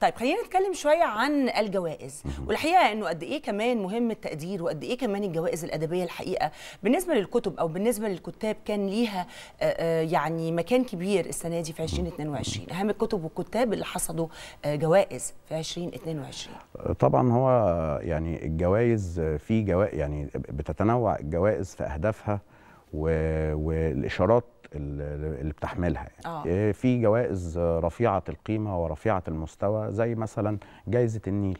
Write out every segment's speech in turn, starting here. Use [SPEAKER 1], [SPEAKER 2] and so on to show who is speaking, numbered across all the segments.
[SPEAKER 1] طيب خلينا نتكلم شويه عن الجوائز والحقيقه انه قد ايه كمان مهم التقدير وقد ايه كمان الجوائز الادبيه الحقيقه بالنسبه للكتب او بالنسبه للكتاب كان ليها آه، آه، يعني مكان كبير السنه دي في 2022 اهم الكتب والكتاب اللي حصدوا آه، جوائز في 2022 طبعا هو يعني الجوائز في جوائز يعني بتتنوع الجوائز في اهدافها والاشارات اللي بتحملها يعني. آه. آه. في جوائز رفيعه القيمه ورفيعه المستوى زي مثلا جائزه النيل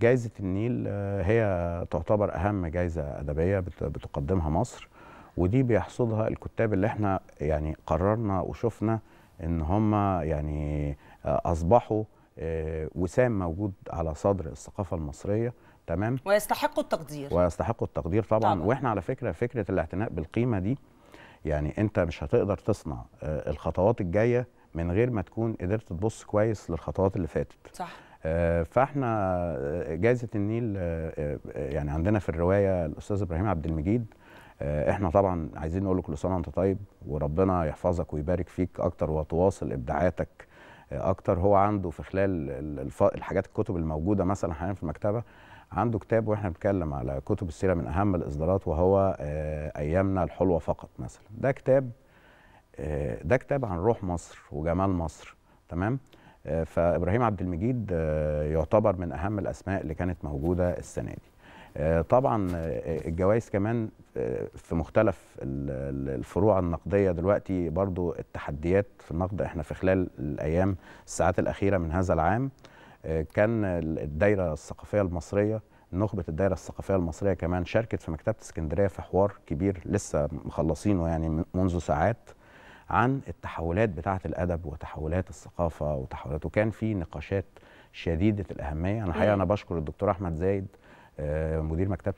[SPEAKER 1] جائزه النيل آه، هي تعتبر اهم جائزه ادبيه بتقدمها مصر ودي بيحصدها الكتاب اللي احنا يعني قررنا وشفنا ان هم يعني آه، اصبحوا وسام موجود على صدر الثقافه المصريه تمام ويستحقوا التقدير ويستحقوا التقدير طبعا, طبعا. واحنا على فكره فكره الاعتناء بالقيمه دي يعني انت مش هتقدر تصنع آه، الخطوات الجايه من غير ما تكون قدرت تبص كويس للخطوات اللي فاتت صح آه، فاحنا آه، جائزه النيل يعني عندنا في الروايه الاستاذ ابراهيم عبد المجيد احنا طبعا عايزين نقول لك كل سنه وانت طيب وربنا يحفظك ويبارك فيك اكتر وتواصل ابداعاتك اكتر هو عنده في خلال الحاجات الكتب الموجوده مثلا حاليا في المكتبه عنده كتاب واحنا بنتكلم على كتب السيره من اهم الاصدارات وهو آه، ايامنا الحلوه فقط مثلا ده كتاب آه، ده كتاب عن روح مصر وجمال مصر تمام آه، فابراهيم عبد المجيد يعتبر من اهم الاسماء اللي كانت موجوده السنه دي آه، طبعا آه، الجوائز كمان آه، في مختلف الفروع النقديه دلوقتي برضو التحديات في النقد احنا في خلال الايام الساعات الاخيره من هذا العام كان الدايره الثقافيه المصريه نخبة الدائرة الثقافية المصرية كمان شاركت في مكتبة اسكندرية في حوار كبير لسه مخلصينه يعني منذ ساعات عن التحولات بتاعة الأدب وتحولات الثقافة وتحولات وكان في نقاشات شديدة الأهمية أنا حقيقة أنا بشكر الدكتور أحمد زايد آه، مدير مكتبه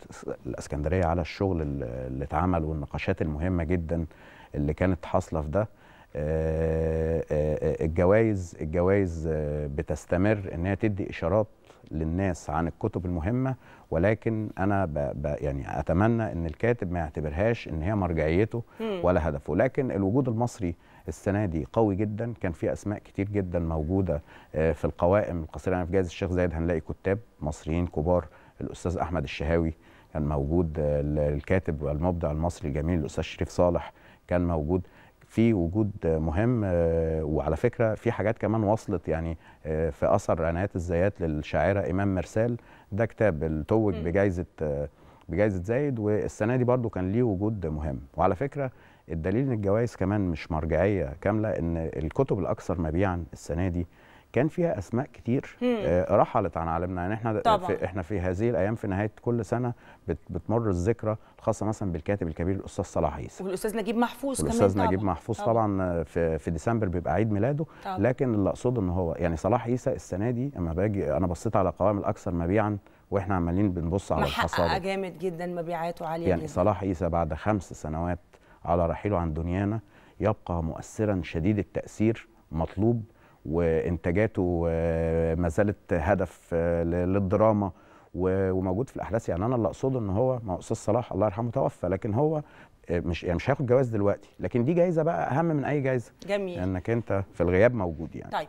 [SPEAKER 1] الاسكندريه على الشغل اللي اتعمل والنقاشات المهمه جدا اللي كانت حاصله في ده آه، آه، الجوائز الجوائز بتستمر ان هي تدي اشارات للناس عن الكتب المهمه ولكن انا ب ب يعني اتمنى ان الكاتب ما يعتبرهاش ان هي مرجعيته ولا هدفه لكن الوجود المصري السنه دي قوي جدا كان في اسماء كتير جدا موجوده في القوائم القصيره يعني في جائزه الشيخ زايد هنلاقي كتاب مصريين كبار الاستاذ احمد الشهاوي كان موجود الكاتب والمبدع المصري الجميل الاستاذ شريف صالح كان موجود في وجود مهم آه، وعلى فكره في حاجات كمان وصلت يعني آه، في اثر عنايات الزيات للشاعره ايمان مرسال ده كتاب توج بجائزه آه، بجائزه زايد والسنه دي برده كان ليه وجود مهم وعلى فكره الدليل ان الجوائز كمان مش مرجعيه كامله ان الكتب الاكثر مبيعا السنه دي كان فيها اسماء كتير آه، رحلت عن عالمنا يعني احنا طبعا. في احنا في هذه الايام في نهايه كل سنه بتمر الذكرى الخاصه مثلا بالكاتب الكبير الاستاذ صلاح عيسى والاستاذ نجيب محفوظ كمان الاستاذ نجيب محفوظ طبعا, طبعاً في, في ديسمبر بيبقى عيد ميلاده طبعا. لكن اللي اقصده ان هو يعني صلاح عيسى السنه دي اما باجي انا بصيت على القوائم الاكثر مبيعا واحنا عمالين بنبص على الحصاد جامد جدا مبيعاته عاليه يعني جدا. صلاح عيسى بعد خمس سنوات على رحيله عن دنيانا يبقى مؤثرا شديد التاثير مطلوب وانتاجاته ما زالت هدف آه، للدراما وموجود في الاحداث يعني انا اللي اقصده ان هو ما استاذ صلاح الله يرحمه توفى لكن هو آه، مش يعني مش هياخد جواز دلوقتي لكن دي جايزه بقى اهم من اي جايزه جميل انك انت في الغياب موجود يعني طيب